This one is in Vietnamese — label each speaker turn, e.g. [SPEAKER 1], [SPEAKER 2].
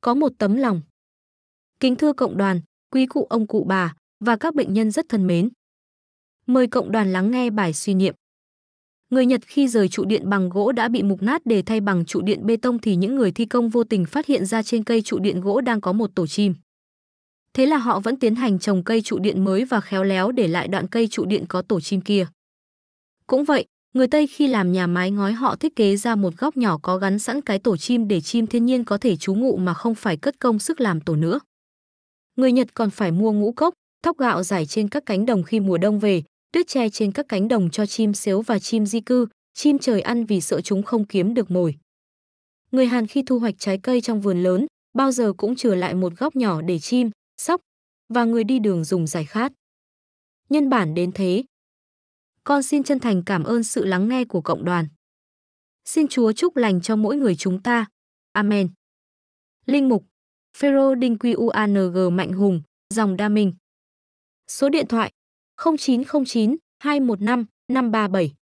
[SPEAKER 1] có một tấm lòng. Kính thưa cộng đoàn, quý cụ ông cụ bà và các bệnh nhân rất thân mến. Mời cộng đoàn lắng nghe bài suy niệm. Người Nhật khi rời trụ điện bằng gỗ đã bị mục nát để thay bằng trụ điện bê tông thì những người thi công vô tình phát hiện ra trên cây trụ điện gỗ đang có một tổ chim. Thế là họ vẫn tiến hành trồng cây trụ điện mới và khéo léo để lại đoạn cây trụ điện có tổ chim kia. Cũng vậy, Người Tây khi làm nhà mái ngói họ thiết kế ra một góc nhỏ có gắn sẵn cái tổ chim để chim thiên nhiên có thể trú ngụ mà không phải cất công sức làm tổ nữa. Người Nhật còn phải mua ngũ cốc, thóc gạo rải trên các cánh đồng khi mùa đông về, tuyết che trên các cánh đồng cho chim xếu và chim di cư, chim trời ăn vì sợ chúng không kiếm được mồi. Người Hàn khi thu hoạch trái cây trong vườn lớn, bao giờ cũng chừa lại một góc nhỏ để chim, sóc và người đi đường dùng giải khát. Nhân bản đến thế, con xin chân thành cảm ơn sự lắng nghe của cộng đoàn. Xin Chúa chúc lành cho mỗi người chúng ta. Amen. Linh mục Phêrô Đinh Quy UANG Mạnh Hùng, dòng Đa Minh. Số điện thoại 0909 215 537